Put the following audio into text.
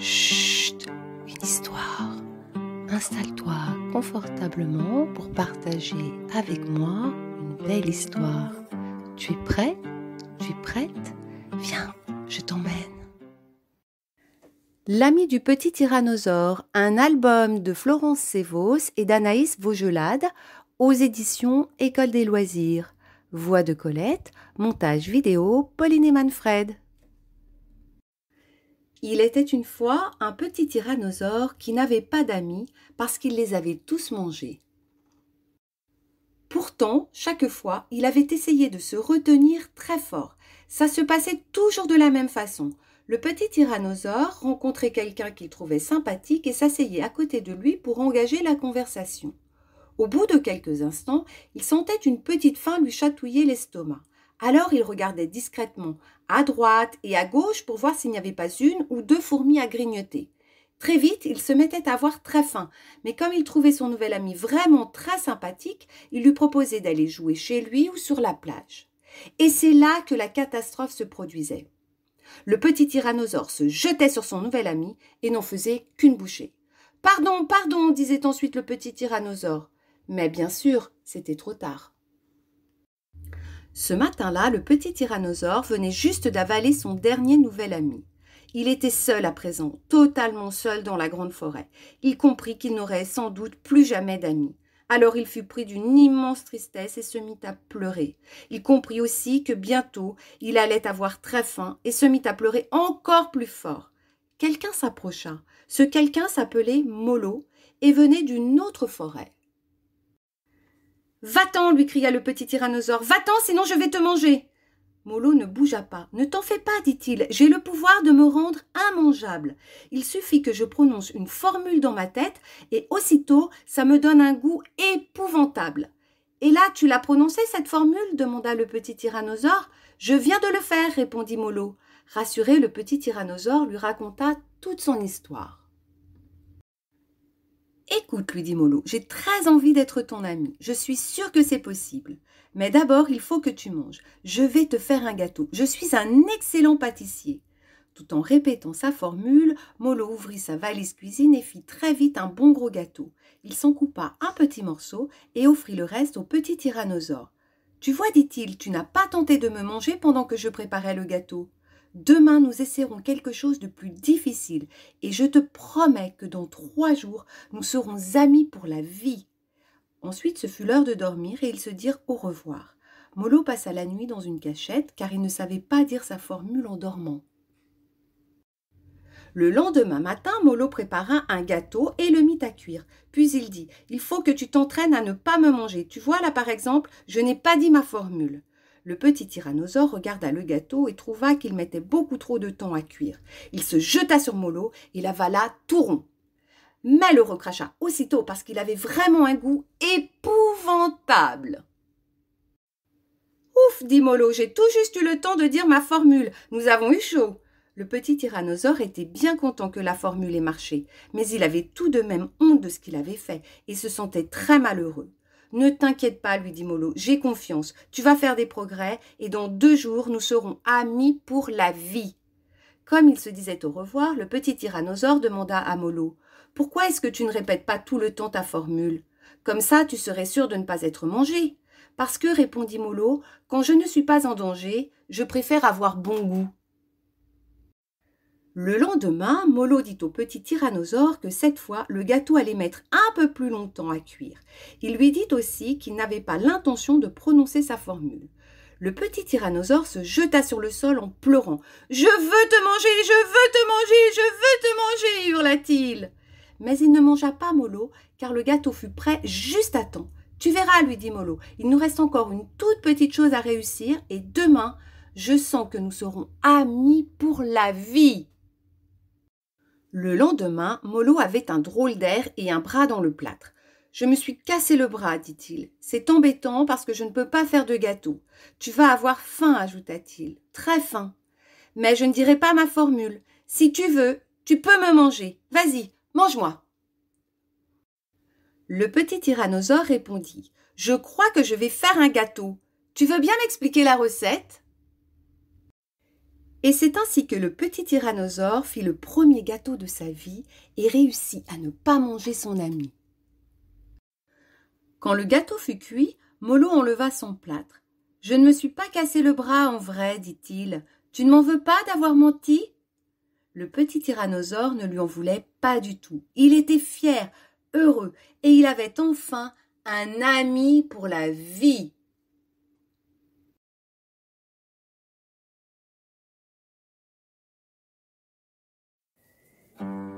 Chut, une histoire. Installe-toi confortablement pour partager avec moi une belle histoire. Tu es prêt Tu es prête Viens, je t'emmène. L'ami du petit tyrannosaure, un album de Florence Sévos et d'Anaïs Vaugelade aux éditions École des loisirs. Voix de Colette, montage vidéo Pauline et Manfred. Il était une fois un petit tyrannosaure qui n'avait pas d'amis parce qu'il les avait tous mangés. Pourtant, chaque fois, il avait essayé de se retenir très fort. Ça se passait toujours de la même façon. Le petit tyrannosaure rencontrait quelqu'un qu'il trouvait sympathique et s'asseyait à côté de lui pour engager la conversation. Au bout de quelques instants, il sentait une petite faim lui chatouiller l'estomac. Alors il regardait discrètement à droite et à gauche pour voir s'il n'y avait pas une ou deux fourmis à grignoter. Très vite, il se mettait à avoir très faim, mais comme il trouvait son nouvel ami vraiment très sympathique, il lui proposait d'aller jouer chez lui ou sur la plage. Et c'est là que la catastrophe se produisait. Le petit tyrannosaure se jetait sur son nouvel ami et n'en faisait qu'une bouchée. Pardon, pardon, disait ensuite le petit tyrannosaure. Mais bien sûr, c'était trop tard. Ce matin-là, le petit tyrannosaure venait juste d'avaler son dernier nouvel ami. Il était seul à présent, totalement seul dans la grande forêt. Il comprit qu'il n'aurait sans doute plus jamais d'amis. Alors il fut pris d'une immense tristesse et se mit à pleurer. Il comprit aussi que bientôt il allait avoir très faim et se mit à pleurer encore plus fort. Quelqu'un s'approcha. Ce quelqu'un s'appelait Molo et venait d'une autre forêt. Va-t'en, lui cria le petit tyrannosaure, va-t'en, sinon je vais te manger. Molo ne bougea pas. Ne t'en fais pas, dit-il, j'ai le pouvoir de me rendre immangeable. Il suffit que je prononce une formule dans ma tête, et aussitôt ça me donne un goût épouvantable. Et là, tu l'as prononcée, cette formule demanda le petit tyrannosaure. Je viens de le faire, répondit Molo. Rassuré, le petit tyrannosaure lui raconta toute son histoire. Écoute, lui dit Molo, j'ai très envie d'être ton ami. Je suis sûre que c'est possible. Mais d'abord, il faut que tu manges. Je vais te faire un gâteau. Je suis un excellent pâtissier. Tout en répétant sa formule, Molo ouvrit sa valise cuisine et fit très vite un bon gros gâteau. Il s'en coupa un petit morceau et offrit le reste au petit tyrannosaure. Tu vois, dit-il, tu n'as pas tenté de me manger pendant que je préparais le gâteau. Demain, nous essaierons quelque chose de plus difficile et je te promets que dans trois jours, nous serons amis pour la vie. Ensuite, ce fut l'heure de dormir et ils se dirent au revoir. Molo passa la nuit dans une cachette car il ne savait pas dire sa formule en dormant. Le lendemain matin, Molo prépara un gâteau et le mit à cuire. Puis il dit Il faut que tu t'entraînes à ne pas me manger. Tu vois là par exemple, je n'ai pas dit ma formule. Le petit tyrannosaure regarda le gâteau et trouva qu'il mettait beaucoup trop de temps à cuire. Il se jeta sur Molo et l'avala tout rond. Mais le recracha aussitôt parce qu'il avait vraiment un goût épouvantable. Ouf, dit Molo, j'ai tout juste eu le temps de dire ma formule. Nous avons eu chaud. Le petit tyrannosaure était bien content que la formule ait marché, mais il avait tout de même honte de ce qu'il avait fait et se sentait très malheureux. Ne t'inquiète pas, lui dit Molo, j'ai confiance. Tu vas faire des progrès et dans deux jours, nous serons amis pour la vie. Comme il se disait au revoir, le petit tyrannosaure demanda à Molo Pourquoi est-ce que tu ne répètes pas tout le temps ta formule Comme ça, tu serais sûr de ne pas être mangé. Parce que, répondit Molo, quand je ne suis pas en danger, je préfère avoir bon goût. Le lendemain, Molo dit au petit tyrannosaure que cette fois, le gâteau allait mettre un peu plus longtemps à cuire. Il lui dit aussi qu'il n'avait pas l'intention de prononcer sa formule. Le petit tyrannosaure se jeta sur le sol en pleurant. Je veux te manger, je veux te manger, je veux te manger, hurla-t-il. Mais il ne mangea pas Molo, car le gâteau fut prêt juste à temps. Tu verras, lui dit Molo, il nous reste encore une toute petite chose à réussir, et demain, je sens que nous serons amis pour la vie. Le lendemain, Molo avait un drôle d'air et un bras dans le plâtre. Je me suis cassé le bras, dit-il. C'est embêtant parce que je ne peux pas faire de gâteau. Tu vas avoir faim, ajouta-t-il. Très faim. Mais je ne dirai pas ma formule. Si tu veux, tu peux me manger. Vas-y, mange-moi. Le petit tyrannosaure répondit. Je crois que je vais faire un gâteau. Tu veux bien m'expliquer la recette et c'est ainsi que le petit tyrannosaure fit le premier gâteau de sa vie et réussit à ne pas manger son ami. Quand le gâteau fut cuit, Molo enleva son plâtre. Je ne me suis pas cassé le bras en vrai, dit-il. Tu ne m'en veux pas d'avoir menti Le petit tyrannosaure ne lui en voulait pas du tout. Il était fier, heureux, et il avait enfin un ami pour la vie.